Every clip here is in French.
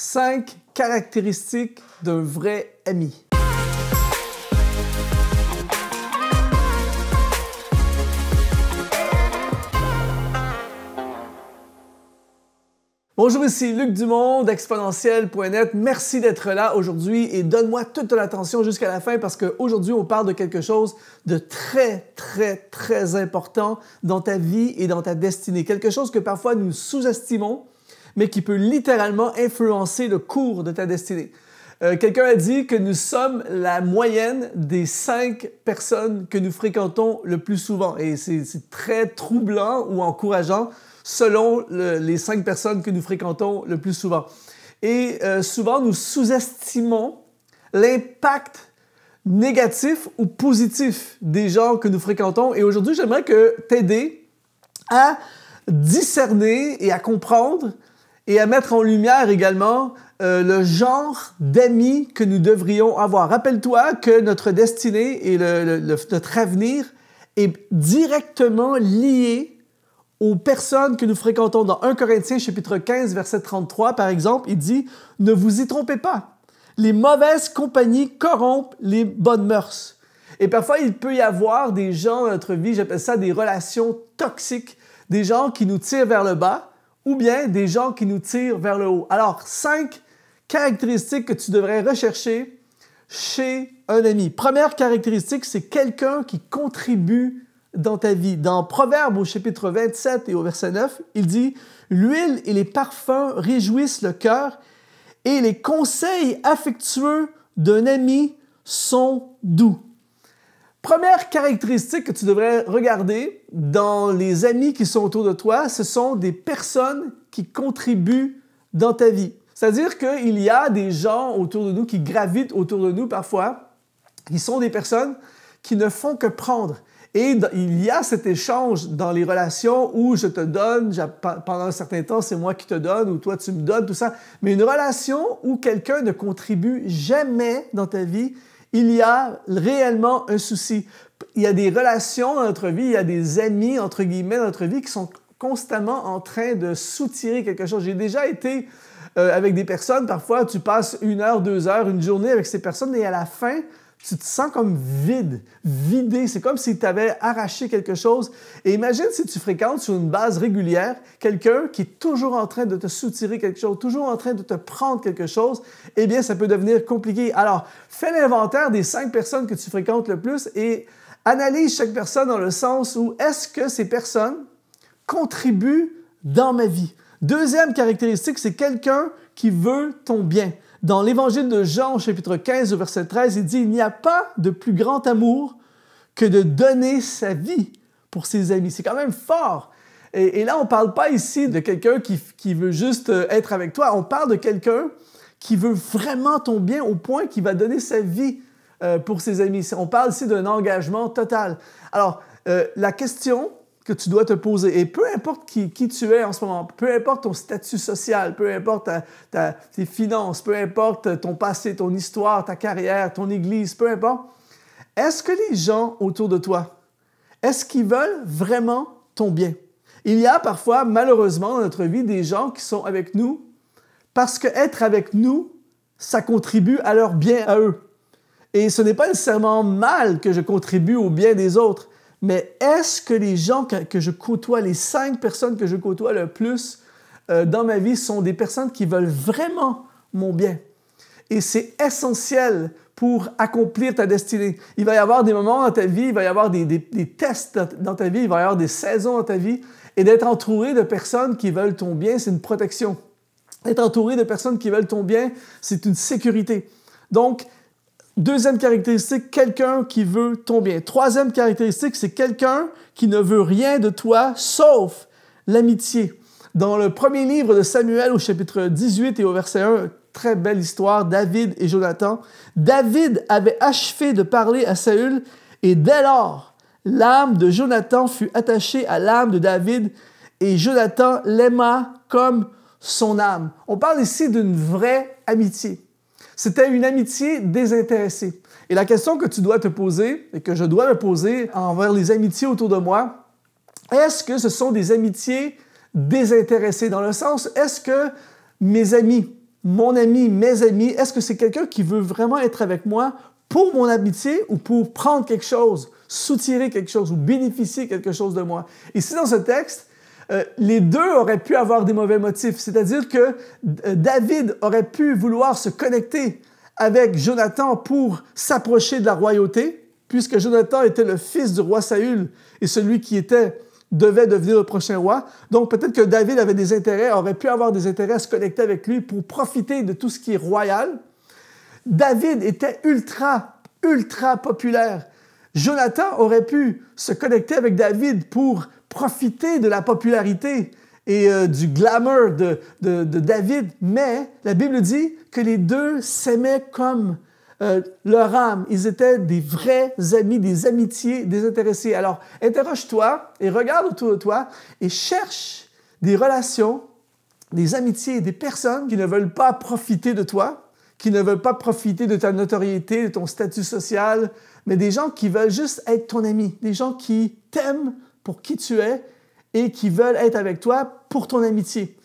5 caractéristiques d'un vrai ami. Bonjour, ici Luc Dumont d'exponentiel.net. Merci d'être là aujourd'hui et donne-moi toute l'attention jusqu'à la fin parce qu'aujourd'hui, on parle de quelque chose de très, très, très important dans ta vie et dans ta destinée. Quelque chose que parfois nous sous-estimons, mais qui peut littéralement influencer le cours de ta destinée. Euh, quelqu'un a dit que nous sommes la moyenne des cinq personnes que nous fréquentons le plus souvent. Et c'est très troublant ou encourageant selon les cinq personnes que nous fréquentons le plus souvent. Et euh, souvent, nous sous-estimons l'impact négatif ou positif des gens que nous fréquentons. Et aujourd'hui, j'aimerais que t'aider à discerner et à comprendre et à mettre en lumière également euh, le genre d'amis que nous devrions avoir. Rappelle-toi que notre destinée et notre avenir est directement lié aux personnes que nous fréquentons. Dans 1 Corinthiens chapitre 15 verset 33 par exemple, il dit « Ne vous y trompez pas, les mauvaises compagnies corrompent les bonnes mœurs. » Et parfois, il peut y avoir des gens dans notre vie, j'appelle ça des relations toxiques, des gens qui nous tirent vers le bas, ou bien des gens qui nous tirent vers le haut. Alors, cinq caractéristiques que tu devrais rechercher chez un ami. Première caractéristique, c'est quelqu'un qui contribue dans ta vie. Dans Proverbes au chapitre 27 et au verset 9, il dit, L'huile et les parfums réjouissent le cœur et les conseils affectueux d'un ami sont doux. Première caractéristique que tu devrais regarder dans les amis qui sont autour de toi, ce sont des personnes qui contribuent dans ta vie. C'est-à-dire qu'il y a des gens autour de nous qui gravitent autour de nous parfois, qui sont des personnes qui ne font que prendre. Et il y a cet échange dans les relations où je te donne, pendant un certain temps, c'est moi qui te donne ou toi tu me donnes, tout ça. Mais une relation où quelqu'un ne contribue jamais dans ta vie, il y a réellement un souci. Il y a des relations dans notre vie, il y a des amis, entre guillemets, dans notre vie qui sont constamment en train de soutirer quelque chose. J'ai déjà été euh, avec des personnes, parfois tu passes une heure, deux heures, une journée avec ces personnes et à la fin, tu te sens comme vide, vidé. C'est comme si tu avais arraché quelque chose. Et imagine si tu fréquentes sur une base régulière quelqu'un qui est toujours en train de te soutirer quelque chose, toujours en train de te prendre quelque chose. Eh bien, ça peut devenir compliqué. Alors, fais l'inventaire des cinq personnes que tu fréquentes le plus et analyse chaque personne dans le sens où est-ce que ces personnes contribuent dans ma vie. Deuxième caractéristique, c'est quelqu'un qui veut ton bien. Dans l'évangile de Jean, chapitre 15, verset 13, il dit, il n'y a pas de plus grand amour que de donner sa vie pour ses amis. C'est quand même fort. Et, là, on ne parle pas ici de quelqu'un qui, veut juste euh, être avec toi. On parle de quelqu'un qui veut vraiment ton bien au point qu'il va donner sa vie euh, pour ses amis. On parle ici d'un engagement total. Alors, euh, la question que tu dois te poser. Et peu importe qui, qui tu es en ce moment, peu importe ton statut social, peu importe tes finances, peu importe ton passé, ton histoire, ta carrière, ton église, peu importe, est-ce que les gens autour de toi, est-ce qu'ils veulent vraiment ton bien? Il y a parfois, malheureusement, dans notre vie, des gens qui sont avec nous parce que être avec nous, ça contribue à leur bien à eux. Et ce n'est pas nécessairement mal que je contribue au bien des autres, mais est-ce que les gens que, je côtoie, les cinq personnes que je côtoie le plus euh, dans ma vie, sont des personnes qui veulent vraiment mon bien? Et c'est essentiel pour accomplir ta destinée. Il va y avoir des moments dans ta vie, il va y avoir des, des tests dans ta vie, il va y avoir des saisons dans ta vie. Et d'être entouré de personnes qui veulent ton bien, c'est une protection. Être entouré de personnes qui veulent ton bien, c'est une sécurité. Donc, Deuxième caractéristique, quelqu'un qui veut ton bien. Troisième caractéristique, c'est quelqu'un qui ne veut rien de toi sauf l'amitié. Dans le premier livre de Samuel au chapitre 18 et au verset 1, très belle histoire, David et Jonathan. David avait achevé de parler à Saül et dès lors, l'âme de Jonathan fut attachée à l'âme de David et Jonathan l'aima comme son âme. On parle ici d'une vraie amitié. C'était une amitié désintéressée. Et la question que tu dois te poser et que je dois me poser envers les amitiés autour de moi, est-ce que ce sont des amitiés désintéressées dans le sens, est-ce que mes amis, mon ami, mes amis, est-ce que c'est quelqu'un qui veut vraiment être avec moi pour mon amitié ou pour prendre quelque chose, soutirer quelque chose ou bénéficier quelque chose de moi? Ici dans ce texte, euh, les deux auraient pu avoir des mauvais motifs, c'est-à-dire que euh, David aurait pu vouloir se connecter avec Jonathan pour s'approcher de la royauté, puisque Jonathan était le fils du roi Saül et celui qui était devait devenir le prochain roi. Donc peut-être que David avait des intérêts, aurait pu avoir des intérêts à se connecter avec lui pour profiter de tout ce qui est royal. David était ultra, ultra populaire. Jonathan aurait pu se connecter avec David pour profiter de la popularité et euh, du glamour de, David, mais la Bible dit que les deux s'aimaient comme euh, leur âme. Ils étaient des vrais amis, des amitiés désintéressées. Alors, interroge-toi et regarde autour de toi et cherche des relations, des amitiés, des personnes qui ne veulent pas profiter de toi, qui ne veulent pas profiter de ta notoriété, de ton statut social, mais des gens qui veulent juste être ton ami, des gens qui t'aiment pour qui tu es et qui veulent être avec toi pour ton amitié.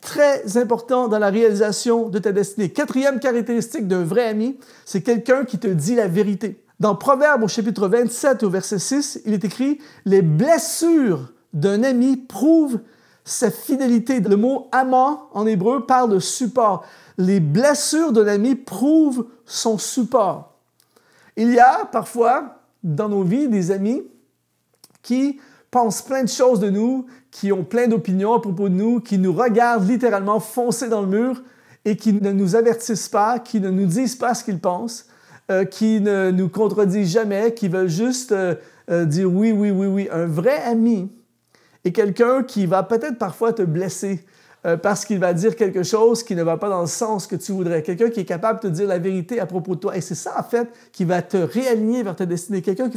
Très important dans la réalisation de ta destinée. Quatrième caractéristique d'un vrai ami, c'est quelqu'un qui te dit la vérité. Dans Proverbes au chapitre 27 au verset 6, il est écrit Les blessures d'un ami prouvent sa fidélité. Le mot amant en hébreu parle de support. Les blessures d'un ami prouvent son support. Il y a parfois dans nos vies des amis qui pensent plein de choses de nous, qui ont plein d'opinions à propos de nous, qui nous regardent littéralement foncer dans le mur et qui ne nous avertissent pas, qui ne nous disent pas ce qu'ils pensent, euh, qui ne nous contredisent jamais, qui veulent juste euh, euh, dire oui, oui, oui, oui. Un vrai ami est quelqu'un qui va peut-être parfois te blesser, euh, parce qu'il va dire quelque chose qui ne va pas dans le sens que tu voudrais. Quelqu'un qui est capable de te dire la vérité à propos de toi. Et c'est ça, en fait, qui va te réaligner vers ta destinée. Quelqu'un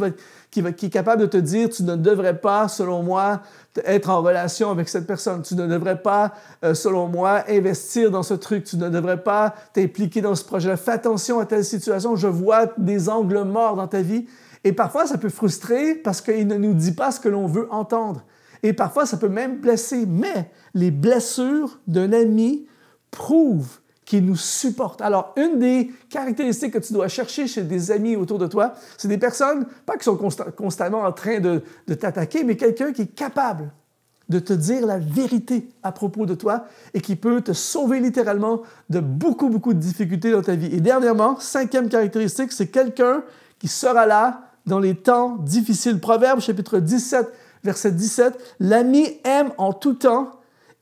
qui, est capable de te dire, tu ne devrais pas, selon moi, être en relation avec cette personne. Tu ne devrais pas, euh, selon moi, investir dans ce truc. Tu ne devrais pas t'impliquer dans ce projet. Fais attention à telle situation. Je vois des angles morts dans ta vie. Et parfois, ça peut frustrer parce qu'il ne nous dit pas ce que l'on veut entendre. Et parfois, ça peut même blesser, mais les blessures d'un ami prouvent qu'il nous supporte. Alors, une des caractéristiques que tu dois chercher chez des amis autour de toi, c'est des personnes, pas qui sont constamment en train de, de t'attaquer, mais quelqu'un qui est capable de te dire la vérité à propos de toi et qui peut te sauver littéralement de beaucoup, beaucoup de difficultés dans ta vie. Et dernièrement, cinquième caractéristique, c'est quelqu'un qui sera là dans les temps difficiles. Proverbe chapitre 17, verset 17, l'ami aime en tout temps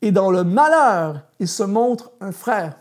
et dans le malheur, il se montre un frère.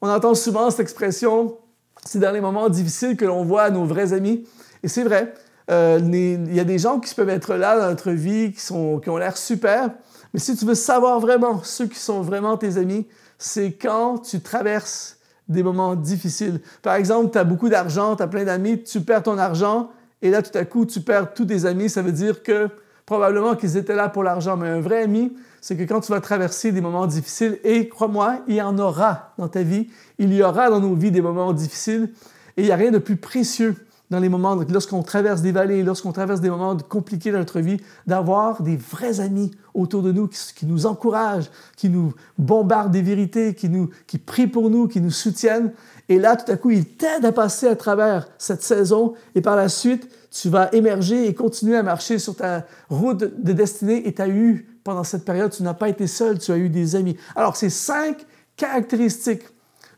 On entend souvent cette expression, c'est dans les moments difficiles que l'on voit nos vrais amis. Et c'est vrai, euh, il y a des gens qui peuvent être là dans notre vie, qui, sont, qui ont l'air super, mais si tu veux savoir vraiment ceux qui sont vraiment tes amis, c'est quand tu traverses des moments difficiles. Par exemple, tu as beaucoup d'argent, tu as plein d'amis, tu perds ton argent, et là, tout à coup, tu perds tous tes amis, ça veut dire que Probablement qu'ils étaient là pour l'argent, mais un vrai ami, c'est que quand tu vas traverser des moments difficiles, et crois-moi, il y en aura dans ta vie, il y aura dans nos vies des moments difficiles, et il n'y a rien de plus précieux dans les moments, lorsqu'on traverse des vallées, lorsqu'on traverse des moments compliqués dans notre vie, d'avoir des vrais amis autour de nous qui, nous encouragent, qui nous bombardent des vérités, qui, nous, qui prient pour nous, qui nous soutiennent. Et là, tout à coup, ils t'aident à passer à travers cette saison et par la suite, tu vas émerger et continuer à marcher sur ta route de destinée et tu as eu, pendant cette période, tu n'as pas été seul, tu as eu des amis. Alors, ces cinq caractéristiques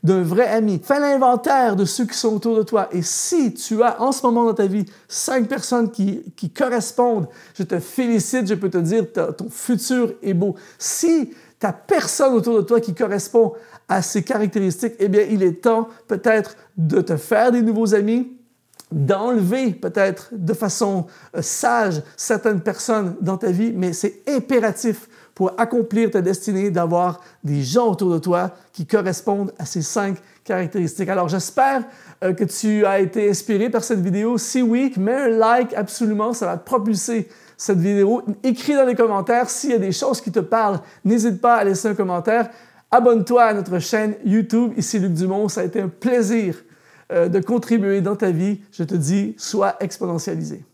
d'un vrai ami. Fais l'inventaire de ceux qui sont autour de toi. Et si tu as en ce moment dans ta vie cinq personnes qui, correspondent, je te félicite, je peux te dire, ton futur est beau. Si tu as personne autour de toi qui correspond à ces caractéristiques, eh bien, il est temps peut-être de te faire des nouveaux amis, d'enlever peut-être de façon euh, sage certaines personnes dans ta vie, mais c'est impératif pour accomplir ta destinée, d'avoir des gens autour de toi qui correspondent à ces cinq caractéristiques. Alors j'espère euh, que tu as été inspiré par cette vidéo. Si oui, mets un like absolument, ça va propulser cette vidéo. Écris dans les commentaires s'il y a des choses qui te parlent. N'hésite pas à laisser un commentaire. Abonne-toi à notre chaîne YouTube. Ici Luc Dumont, ça a été un plaisir euh, de contribuer dans ta vie. Je te dis, sois exponentialisé.